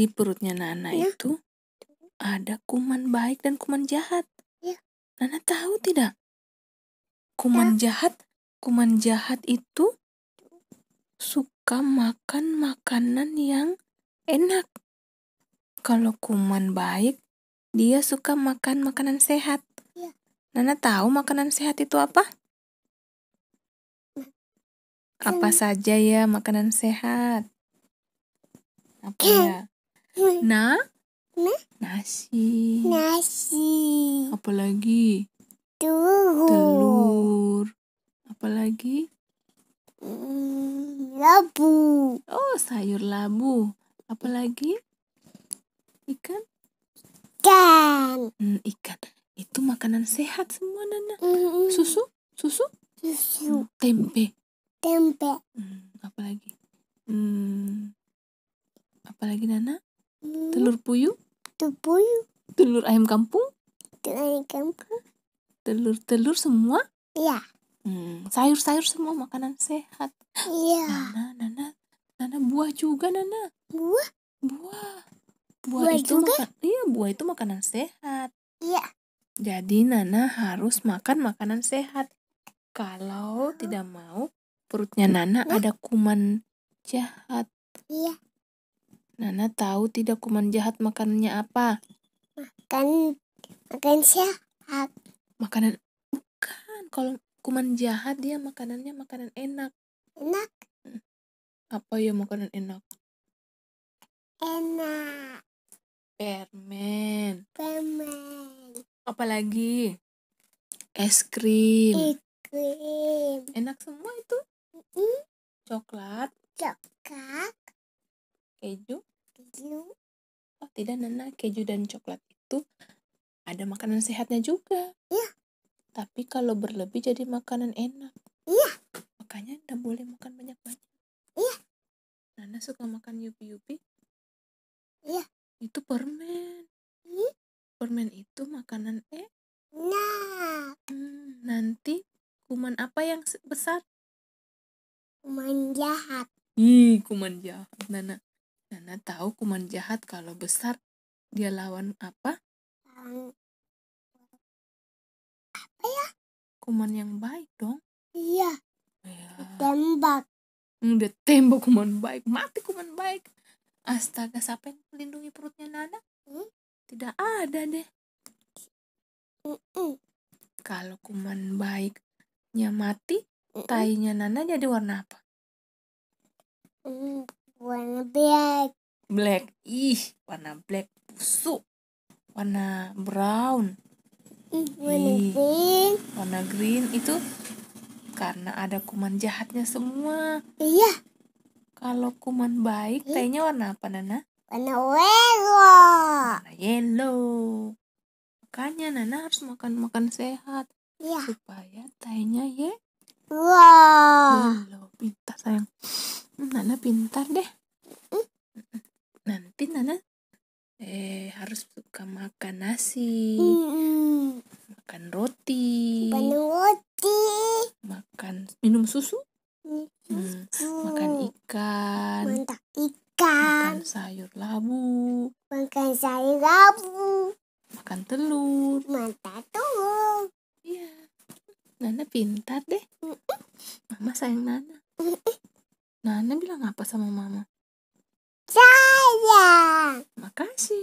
di perutnya Nana ya. itu ada kuman baik dan kuman jahat. Ya. Nana tahu iya. tidak? Kuman ya. jahat, kuman jahat itu suka makan makanan yang enak. Kalau kuman baik, dia suka makan makanan sehat. Ya. Nana tahu makanan sehat itu apa? Iya. Apa saja ya makanan sehat? Apa iya. ya? Hmm. Na? Nasi. Nasi. Apalagi? Telur. Apa Apalagi? Hmm, labu. Oh, sayur labu. Apalagi? Ikan? Ikan. Hmm, ikan. Itu makanan sehat semua, Nana. Hmm. Susu? Susu? Susu. Tempe. Tempe. Hmm, apalagi? Hmm, apalagi Nana? Telur puyuh? Telur puyuh. Telur ayam kampung? Telur ayam kampung. Telur-telur semua? Iya. Hmm, sayur-sayur semua makanan sehat. Iya. Nana, Nana, Nana buah juga Nana. Buah? Buah. Buah, buah itu juga? Maka, iya, buah itu makanan sehat. Iya. Jadi Nana harus makan makanan sehat. Kalau tidak mau perutnya Nana nah. ada kuman jahat. Iya. Nana tahu tidak kuman jahat makanannya apa? Makan makan siapa? Makanan bukan. Kalau kuman jahat dia makanannya makanan enak. Enak. Hmm. Apa ya makanan enak? Enak. Permen. Permen. Apalagi? Es krim. Es krim. Enak semua itu. Mm -hmm. Coklat. Coklat. Keju keju oh tidak Nana keju dan coklat itu ada makanan sehatnya juga iya tapi kalau berlebih jadi makanan enak iya makanya tidak boleh makan banyak banyak iya Nana suka makan yupi yupi iya itu permen iya. permen itu makanan enak nah. hmm, nanti kuman apa yang besar kuman jahat Ih, kuman jahat, Nana. Nana tahu kuman jahat kalau besar dia lawan apa? apa ya? Kuman yang baik dong. Iya. Ya. Tembak. Udah hmm, tembak kuman baik. Mati kuman baik. Astaga, siapa yang melindungi perutnya Nana? Hmm? Tidak ada deh. Mm -mm. Kalau kuman baiknya mati, mm tainya Nana jadi warna apa? Mm, warna biru black ih warna black busuk warna brown warna green warna green itu karena ada kuman jahatnya semua iya kalau kuman baik iya. warna apa nana warna yellow warna yellow makanya nana harus makan makan sehat iya. supaya tainya ye Wah. Wow. Pintar sayang. Nana pintar deh. suka makan nasi, mm mm makan roti, makan roti, makan minum susu, hmm. makan ikan, makan ikan, makan sayur labu, makan sayur labu, makan telur, makan telur. Iya, Nana pintar deh. Mama sayang Nana. Nana bilang apa sama Mama? 再见。没关系，